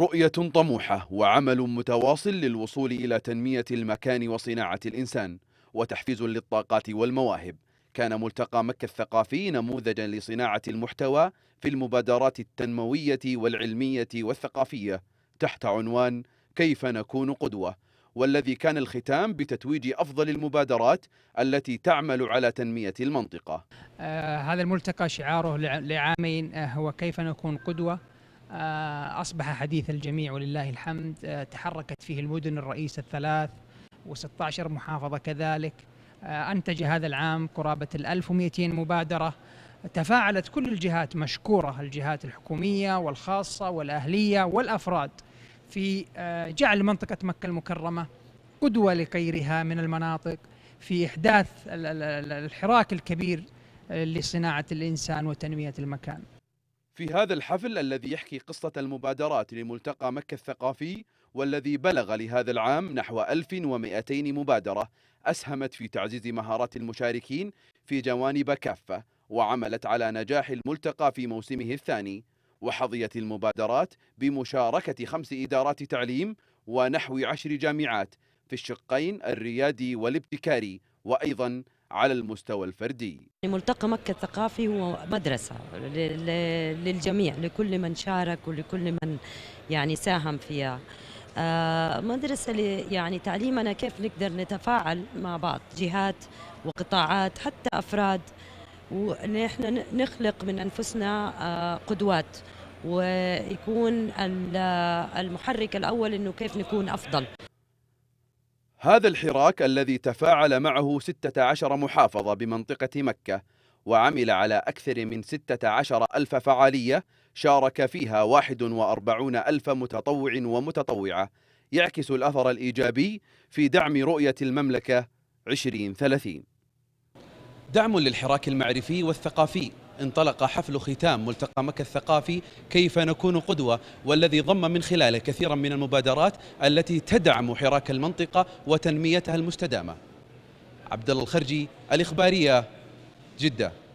رؤية طموحة وعمل متواصل للوصول إلى تنمية المكان وصناعة الإنسان وتحفيز للطاقات والمواهب كان ملتقى مكة الثقافي نموذجا لصناعة المحتوى في المبادرات التنموية والعلمية والثقافية تحت عنوان كيف نكون قدوة والذي كان الختام بتتويج أفضل المبادرات التي تعمل على تنمية المنطقة آه هذا الملتقى شعاره لعامين آه، هو كيف نكون قدوة آه، أصبح حديث الجميع ولله الحمد آه، تحركت فيه المدن الرئيسة الثلاث و16 محافظة كذلك آه، أنتج هذا العام قرابة 1200 مبادرة تفاعلت كل الجهات مشكورة الجهات الحكومية والخاصة والأهلية والأفراد في جعل منطقة مكة المكرمة قدوة لغيرها من المناطق في إحداث الحراك الكبير لصناعة الإنسان وتنمية المكان في هذا الحفل الذي يحكي قصة المبادرات لملتقى مكة الثقافي والذي بلغ لهذا العام نحو 1200 مبادرة أسهمت في تعزيز مهارات المشاركين في جوانب كافة وعملت على نجاح الملتقى في موسمه الثاني وحظيت المبادرات بمشاركة خمس إدارات تعليم ونحو عشر جامعات في الشقين الريادي والابتكاري وأيضا على المستوى الفردي ملتقى مكة الثقافي هو مدرسة للجميع لكل من شارك ولكل من يعني ساهم فيها آه، مدرسة يعني تعليمنا كيف نقدر نتفاعل مع بعض جهات وقطاعات حتى أفراد ونحن نخلق من أنفسنا آه، قدوات ويكون المحرك الأول أنه كيف نكون أفضل هذا الحراك الذي تفاعل معه 16 محافظة بمنطقة مكة وعمل على أكثر من 16 ألف فعالية شارك فيها 41 ألف متطوع ومتطوعة يعكس الأثر الإيجابي في دعم رؤية المملكة 2030 دعم للحراك المعرفي والثقافي انطلق حفل ختام ملتقى مكة الثقافي كيف نكون قدوة والذي ضم من خلاله كثيرا من المبادرات التي تدعم حراك المنطقة وتنميتها المستدامة عبد الخرجي الإخبارية جدة